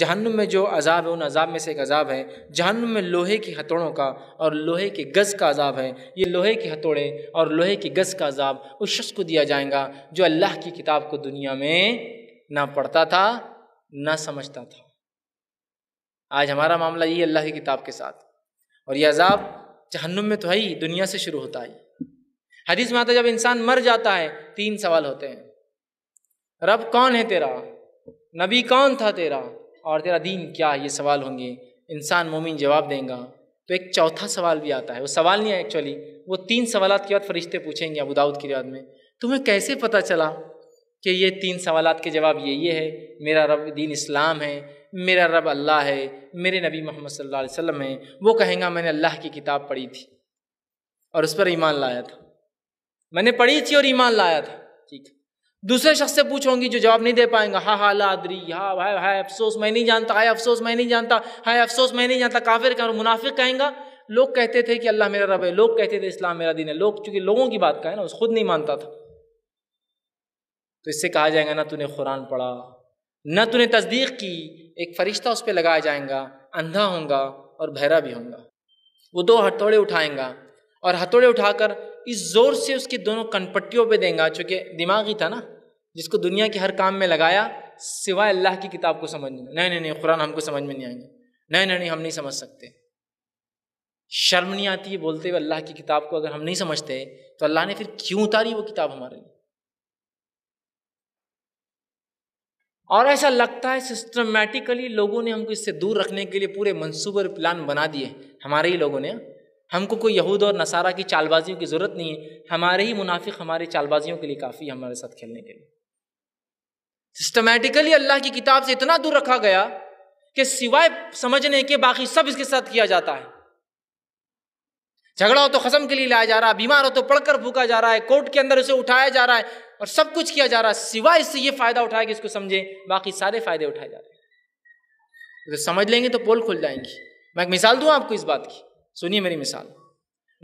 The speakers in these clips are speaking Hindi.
जहन्नुम में जो अजाब है उन अजाब में से एक अजाब है जहन्नुम में लोहे की हथौड़ों का और लोहे के गज़ का अजाब है ये लोहे के हथौड़े और लोहे के गज़ का अजाब उस शख्स को दिया जाएगा जो अल्लाह की किताब को दुनिया में ना पढ़ता था ना समझता था आज हमारा मामला यही अल्लाह की किताब के साथ और यह अजाब जहन्नुम में तो है ही दुनिया से शुरू होता है हदीस में आता है जब इंसान मर जाता है तीन सवाल होते हैं रब कौन है तेरा नबी कौन था तेरा और तेरा दीन क्या ये सवाल होंगे इंसान मोमिन जवाब देंगे तो एक चौथा सवाल भी आता है वो सवाल नहीं है एक्चुअली वो तीन सवाल के बाद फरिश्ते पूछेंगे अबू दाऊद की याद में तुम्हें कैसे पता चला कि ये तीन सवाल के जवाब ये ये है मेरा रब दीन इस्लाम है मेरा रब अल्लाह है मेरे नबी मोहम्मद सल्लल्लाहु अलैहि वसल्लम है वो कहेंगे मैंने अल्लाह की किताब पढ़ी थी और उस पर ईमान लाया था मैंने पढ़ी थी और ईमान लाया था दूसरे शख्स से पूछूंगी जो जवाब नहीं दे पाएंगा हा हा ला अदरी हा हाय हाय अफसोस मैं नहीं जानता हाय अफसोस मैं नहीं जानता हाय अफसोस मैं नहीं जानता काफिर कह मुनाफिक कहेंगे लोग कहते थे कि अल्लाह मेरा रब है लोग कहते थे इस्लाम मेरा दीन है लोग चूंकि लोगों की बात कहे ना उस खुद नहीं मानता था तो इससे कहा जाएगा ना तूने कुरान पढ़ा ना तूने तस्दीक की एक फरिश्ता उस पर लगाया जाएगा अंधा होगा और भैरा भी होगा वो दो हथौड़े उठाएंगा और हथौड़े उठाकर इस ज़ोर से उसके दोनों कनपट्टियों पे देंगे चूंकि दिमाग ही था ना जिसको दुनिया के हर काम में लगाया सिवाय अल्लाह की किताब को समझ नहीं नहीं नहीं कुरान हमको समझ में नहीं आएंगे नहीं नहीं नहीं हम नहीं समझ सकते शर्म नहीं आती है बोलते हुए अल्लाह की किताब को अगर हम नहीं समझते तो अल्लाह ने फिर क्यों उतारी वो किताब हमारे लिए और ऐसा लगता है सिस्टमेटिकली लोगों ने हमको इससे दूर रखने के लिए पूरे मंसूबे और प्लान बना दिए हमारे ही लोगों ने हमको कोई यहूद और नसारा की चालबाजियों की ज़रूरत नहीं है हमारे ही मुनाफिक हमारी चालबाजियों के लिए काफ़ी हमारे साथ खेलने के लिए सिस्टमेटिकली अल्लाह की किताब से इतना दूर रखा गया कि सिवाय समझने के बाकी सब इसके साथ किया जाता है झगड़ा हो तो खसम के लिए लाया जा रहा है बीमार हो तो पढ़कर भूखा जा रहा है कोर्ट के अंदर उसे उठाया जा रहा है और सब कुछ किया जा रहा है सिवाय इससे ये फायदा उठाया कि इसको समझे बाकी सारे फायदे उठाए जा रहे हैं तो समझ लेंगे तो पोल खुल जाएंगी मैं एक मिसाल दूं आपको इस बात की सुनिए मेरी मिसाल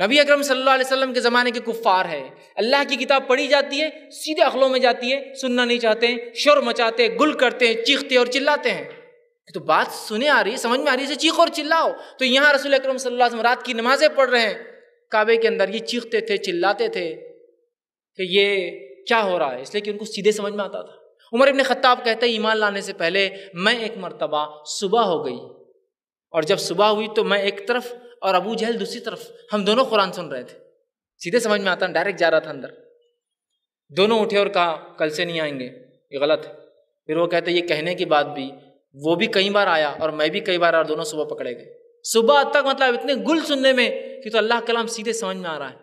नबी अकरम सल्लल्लाहु अलैहि वसल्लम के ज़माने के कुफ़ार है अल्लाह की किताब पढ़ी जाती है सीधे अखलों में जाती है सुनना नहीं चाहते हैं शोर मचाते हैं गुल करते हैं चीखते और चिल्लाते हैं तो बात सुने आ रही है समझ में आ रही है चीखो और चिल्लाओ तो यहाँ रसूल अक्रम सल्लल्लाहु अलैहि रात की नमाज़ें पढ़ रहे हैं काबे के अंदर ये चीखते थे चिल्लाते थे कि ये क्या हो रहा है इसलिए कि उनको सीधे समझ में आता था उमर इबन ख़त्ताब कहते हैं ईमान लाने से पहले मैं एक मरतबा सुबह हो गई और जब सुबह हुई तो मैं एक तरफ और अबू जहल दूसरी तरफ हम दोनों कुरान सुन रहे थे सीधे समझ में आता डायरेक्ट जा रहा था अंदर दोनों उठे और कहा कल से नहीं आएंगे ये गलत है फिर वो कहते ये कहने की बात भी वो भी कई बार आया और मैं भी कई बार और दोनों सुबह पकड़े गए सुबह तक मतलब इतने गुल सुनने में कि तो अल्लाह कलाम सीधे समझ में आ रहा है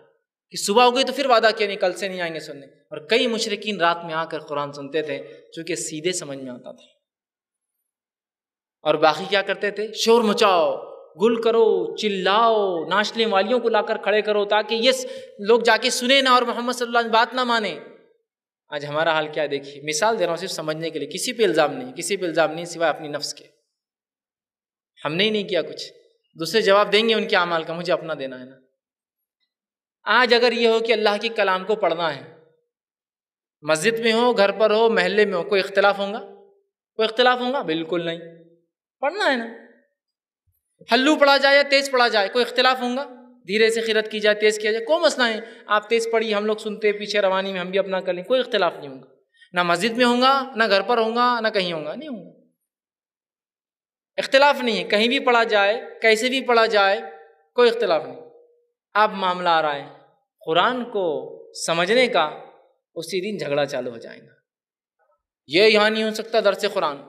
कि सुबह हो गई तो फिर वादा किया नहीं कल से नहीं आएंगे सुनने और कई मुशरकिन रात में आकर कुरान सुनते थे चूंकि सीधे समझ में आता था और बाकी क्या करते थे शोर मचाओ गुल करो चिल्लाओ नाचने वालियों को लाकर खड़े करो ताकि ये लोग जाके सुने ना और मोहम्मद सल्लल्लाहु अलैहि बात ना माने आज हमारा हाल क्या देखिए मिसाल दे रहा हूँ सिर्फ समझने के लिए किसी पे इल्ज़ाम नहीं किसी पे इल्ज़ाम नहीं सिवाय अपनी नफ्स के हमने ही नहीं किया कुछ दूसरे जवाब देंगे उनके अमाल का मुझे अपना देना है ना आज अगर ये हो कि अल्लाह के कलाम को पढ़ना है मस्जिद में हो घर पर हो महल्ले में हो कोई इख्तलाफ होगा कोई इख्तलाफ होगा बिल्कुल नहीं पढ़ना है ना हल्लू पढ़ा जाए या तेज पढ़ा जाए कोई इख्तिलाफ होगा धीरे से खिरत की जाए तेज किया जाए कोई मसला है आप तेज पढ़िए हम लोग सुनते पीछे रवानी में हम भी अपना कर लें कोई इख्तिलाफ नहीं होगा ना मस्जिद में होगा ना घर पर होगा ना कहीं होगा नहीं होगा इख्तिलाफ नहीं है कहीं भी पढ़ा जाए कैसे भी पढ़ा जाए कोई इख्तिलाफ नहीं अब मामला आ रहा है कुरान को समझने का उसी दिन झगड़ा चालू हो जाएगा ये यहाँ नहीं हो सकता दर से कुरान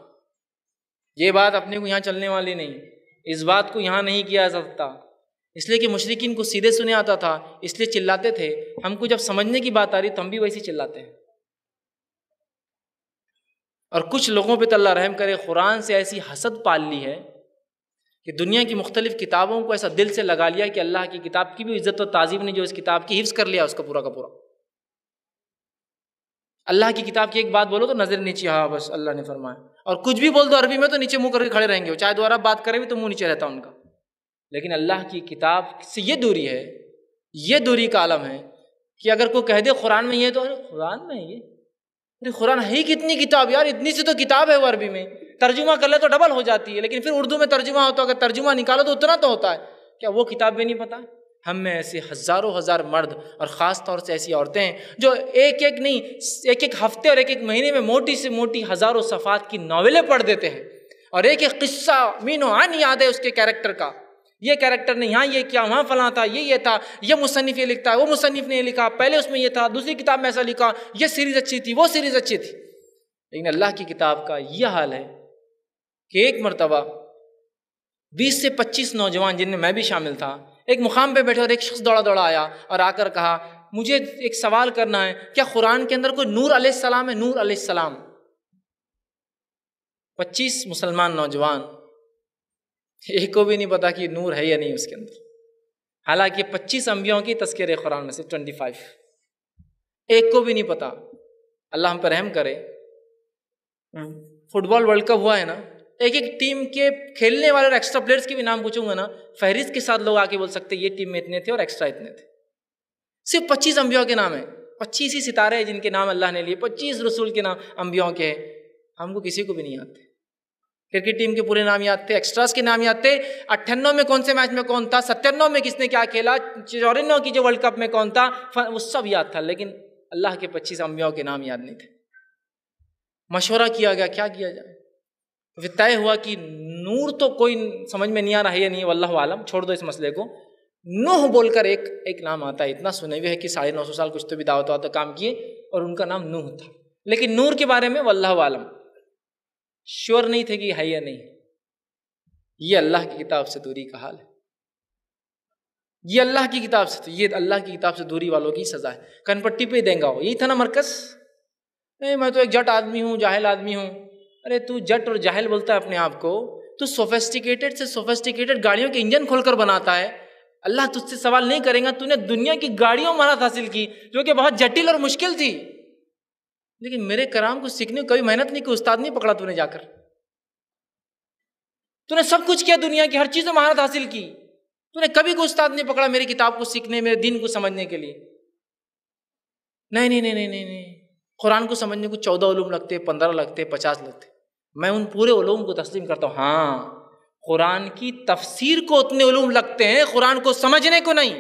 ये बात अपने को यहाँ चलने वाली नहीं इस बात को यहाँ नहीं किया जा सकता इसलिए कि मुशरकिन को सीधे सुने आता था इसलिए चिल्लाते थे हमको जब समझने की बात आ रही तो हम भी वैसे चिल्लाते हैं और कुछ लोगों पर तल्ला तो रहम करे कुरान से ऐसी हसद पाल ली है कि दुनिया की मुख्तलिफ किताबों को ऐसा दिल से लगा लिया कि अल्लाह की किताब की भी इज्जत और ताजीब ने जो इस किताब की हिफ्स कर लिया उसका पूरा का पूरा अल्लाह की किताब की एक बात बोलो तो नज़र नीचे हाँ बस अल्लाह ने फरमाया और कुछ भी बोल दो अरबी में तो नीचे मुंह करके खड़े रहेंगे चाहे दो अरब बात करें भी तो मुंह नीचे रहता उनका लेकिन अल्लाह की किताब से ये दूरी है ये दूरी का आलम है कि अगर कोई कह दे कुरान में ये तो अरे कुरान में ये अरे कुरान है ही कितनी किताब यार इतनी सी तो किताब है वो अरबी में तर्जुमा कर ले तो डबल हो जाती है लेकिन फिर उर्दू में तर्जुमा होता तो है अगर तर्जुमा निकालो तो उतना तो होता है क्या वो किताब भी नहीं पता हम में ऐसे हज़ारों हज़ार मर्द और ख़ास तौर से ऐसी औरतें हैं जो एक एक नहीं एक एक हफ्ते और एक एक महीने में मोटी से मोटी हज़ारों सफ़ात की नावलें पढ़ देते हैं और एक एक किस्सा मीनो आन याद है उसके कैरेक्टर का ये कैरेक्टर ने यहाँ ये किया वहाँ फलां था ये ये था ये मुसनफ़ ये लिखता है वो मुसनफ़ ने ये लिखा पहले उसमें ये था दूसरी किताब में ऐसा लिखा ये सीरीज़ अच्छी थी वो सीरीज़ अच्छी थी लेकिन अल्लाह की किताब का यह हाल है कि एक मरतबा बीस से पच्चीस नौजवान जिनमें मैं भी शामिल था एक मुकाम पे बैठे और एक शख्स दौड़ा दौड़ा आया और आकर कहा मुझे एक सवाल करना है क्या कुरान के अंदर कोई नूर अलैहिस्सलाम है नूर अलैहिस्सलाम 25 मुसलमान नौजवान एक को भी नहीं पता कि नूर है या नहीं उसके अंदर हालांकि पच्चीस अंबियों की तस्कर कुरान में से ट्वेंटी फाइव एक को भी नहीं पता अल्लाह हम पर रहम करे फुटबॉल वर्ल्ड कप हुआ है ना एक एक टीम के खेलने वाले और एक्स्ट्रा प्लेयर्स के भी नाम पूछूंगा ना फहरिस्त के साथ लोग आके बोल सकते ये टीम में इतने थे और एक्स्ट्रा इतने थे सिर्फ पच्चीस अम्बियों के नाम है पच्चीस ही सितारे हैं जिनके नाम अल्लाह ने लिए पच्चीस रसूल के नाम अम्बियों के हैं हमको किसी को भी नहीं आते क्रिकेट टीम के पूरे नाम याद थे एक्स्ट्रास के नाम याद थे अट्ठानवे में कौन से मैच में कौन था सत्तानवे में किसने क्या खेला चौरानवे की जो वर्ल्ड कप में कौन था वो सब याद था लेकिन अल्लाह के पच्चीस अम्बियों के नाम याद नहीं थे मशवरा किया गया क्या किया जाए तय हुआ कि नूर तो कोई समझ में नहीं आ रहा है या नहीं वल्लाह आलम छोड़ दो इस मसले को नूह बोलकर एक एक नाम आता है इतना सुने हुए है कि साढ़े नौ सौ साल कुछ तो भी दावत वावत काम किए और उनका नाम नूह था लेकिन नूर के बारे में वल्लाह आलम श्योर नहीं थे कि है या नहीं ये अल्लाह की किताब से दूरी का हाल है ये अल्लाह की किताब से ये अल्लाह की किताब से दूरी वालों की सज़ा है कनपट्टी पे देंगा वो यही था ना मरकज़ नहीं मैं तो एक जट आदमी हूँ जाहिल आदमी हूँ अरे तू जट और जाहिल बोलता है अपने आप को तू सोफेस्टिकेटेड से सोफेस्टिकेटेड गाड़ियों के इंजन खोलकर बनाता है अल्लाह तुझसे सवाल नहीं करेगा तूने दुनिया की गाड़ियों महारत हासिल की जो कि बहुत जटिल और मुश्किल थी लेकिन मेरे कराम को सीखने कभी मेहनत नहीं की उस्ताद नहीं पकड़ा तूने जाकर तूने सब कुछ किया दुनिया की हर चीज़ में महारत हासिल की तूने कभी कोई उस्ताद नहीं पकड़ा मेरी किताब को सीखने मेरे दिन को समझने के लिए नहीं नहीं नहीं नहीं नहीं नहीं कुरान को समझने को चौदह उलूम लगते पंद्रह लगते पचास लगते मैं उन पूरे ओलूम को तस्लीम करता हूँ हाँ कुरान की तफसीर को उतने ूम लगते हैं कुरान को समझने को नहीं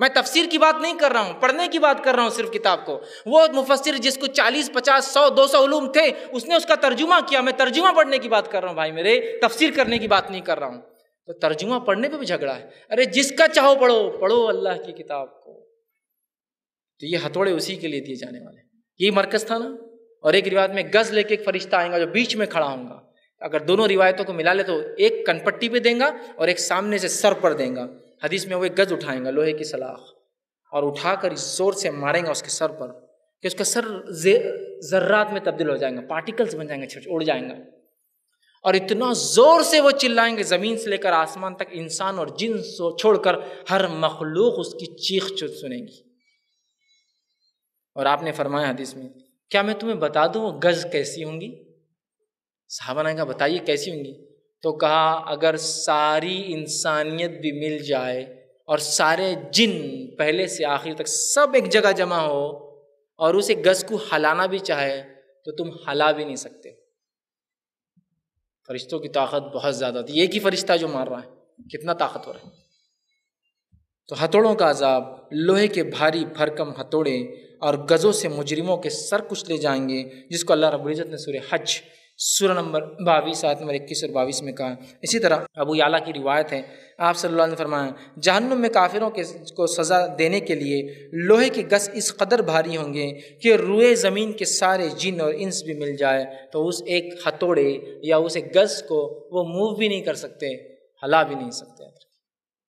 मैं तफसीर की बात नहीं कर रहा हूँ पढ़ने की बात कर रहा हूँ सिर्फ किताब को वो मुफसर जिसको 40, 50, 100, 200 ूम थे उसने उसका तर्जुमा किया मैं तर्जुमा पढ़ने की बात कर रहा हूँ भाई मेरे तफसीर करने की बात नहीं कर रहा हूँ तो तर्जुमा पढ़ने पे भी झगड़ा है अरे जिसका चाहो पढ़ो पढ़ो अल्लाह की किताब को तो ये हथौड़े उसी के लिए दिए जाने वाले यही मरकज था ना और एक रिवायत में गज लेके एक फरिश्ता आएगा जो बीच में खड़ा होगा अगर दोनों रिवायतों को मिला ले तो एक कनपट्टी पे देंगे और एक सामने से सर पर देंगे हदीस में वो एक गज उठाएंगा लोहे की सलाख और उठाकर इस जोर से मारेंगे उसके सर पर कि उसका सर जर्रात में तब्दील हो जाएगा पार्टिकल्स बन जाएंगे उड़ जाएंगे और इतना जोर से वो चिल्लाएंगे ज़मीन से लेकर आसमान तक इंसान और जिन छोड़कर हर मखलूक उसकी चीख सुनेगी और आपने फरमाया हदीस में क्या मैं तुम्हें बता दूँ गज़ कैसी होंगी साहबा ने कहा बताइए कैसी होंगी तो कहा अगर सारी इंसानियत भी मिल जाए और सारे जिन पहले से आखिर तक सब एक जगह जमा हो और उसे गज़ को हलाना भी चाहे तो तुम हला भी नहीं सकते फरिश्तों की ताकत बहुत ज़्यादा थी एक ही फरिश्ता जो मार रहा है कितना ताकतवर है तो हथौड़ों का अजाब लोहे के भारी भरकम हथौड़े और गज़ों से मुजरिमों के सर कुछ ले जाएंगे जिसको अल्लाह रबुल्ज़त ने सूर्य हज सूर्य नंबर बाईस आयत नंबर इक्कीस और बाईस में कहा इसी तरह अबू याला की रिवायत है आप सल्लल्लाहु अलैहि ने फरमाया जहन्नुम में काफिरों के को सज़ा देने के लिए लोहे के गस इस कदर भारी होंगे कि रुए ज़मीन के सारे जिन और इंस भी मिल जाए तो उस एक हथौड़े या उस एक गस को वो मूव भी नहीं कर सकते हला भी नहीं सकते